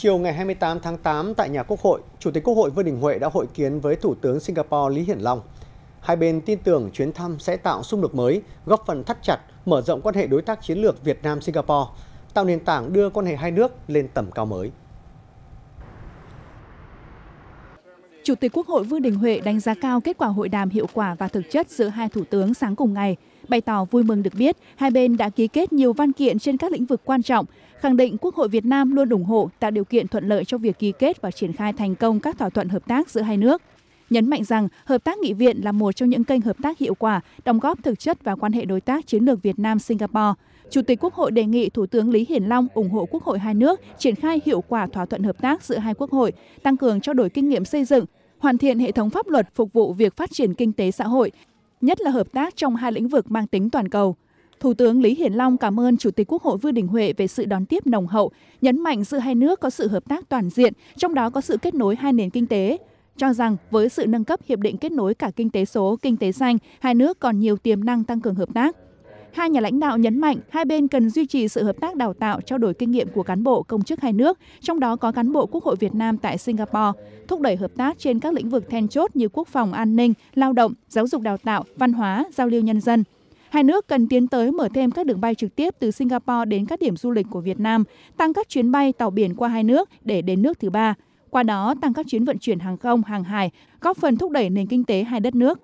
Chiều ngày 28 tháng 8 tại nhà Quốc hội, Chủ tịch Quốc hội Vương Đình Huệ đã hội kiến với Thủ tướng Singapore Lý Hiển Long. Hai bên tin tưởng chuyến thăm sẽ tạo xung lực mới, góp phần thắt chặt, mở rộng quan hệ đối tác chiến lược Việt Nam-Singapore, tạo nền tảng đưa quan hệ hai nước lên tầm cao mới. Chủ tịch Quốc hội Vương Đình Huệ đánh giá cao kết quả hội đàm hiệu quả và thực chất giữa hai thủ tướng sáng cùng ngày, bày tỏ vui mừng được biết hai bên đã ký kết nhiều văn kiện trên các lĩnh vực quan trọng, khẳng định Quốc hội Việt Nam luôn ủng hộ tạo điều kiện thuận lợi cho việc ký kết và triển khai thành công các thỏa thuận hợp tác giữa hai nước nhấn mạnh rằng hợp tác nghị viện là một trong những kênh hợp tác hiệu quả, đóng góp thực chất vào quan hệ đối tác chiến lược Việt Nam Singapore. Chủ tịch Quốc hội đề nghị Thủ tướng Lý Hiển Long ủng hộ Quốc hội hai nước triển khai hiệu quả thỏa thuận hợp tác giữa hai quốc hội, tăng cường trao đổi kinh nghiệm xây dựng, hoàn thiện hệ thống pháp luật phục vụ việc phát triển kinh tế xã hội, nhất là hợp tác trong hai lĩnh vực mang tính toàn cầu. Thủ tướng Lý Hiển Long cảm ơn Chủ tịch Quốc hội Vương Đình Huệ về sự đón tiếp nồng hậu, nhấn mạnh giữa hai nước có sự hợp tác toàn diện, trong đó có sự kết nối hai nền kinh tế cho rằng với sự nâng cấp hiệp định kết nối cả kinh tế số, kinh tế xanh, hai nước còn nhiều tiềm năng tăng cường hợp tác. Hai nhà lãnh đạo nhấn mạnh hai bên cần duy trì sự hợp tác đào tạo, trao đổi kinh nghiệm của cán bộ công chức hai nước, trong đó có cán bộ Quốc hội Việt Nam tại Singapore, thúc đẩy hợp tác trên các lĩnh vực then chốt như quốc phòng, an ninh, lao động, giáo dục đào tạo, văn hóa, giao lưu nhân dân. Hai nước cần tiến tới mở thêm các đường bay trực tiếp từ Singapore đến các điểm du lịch của Việt Nam, tăng các chuyến bay tàu biển qua hai nước để đến nước thứ ba, qua đó tăng các chuyến vận chuyển hàng không hàng hải góp phần thúc đẩy nền kinh tế hai đất nước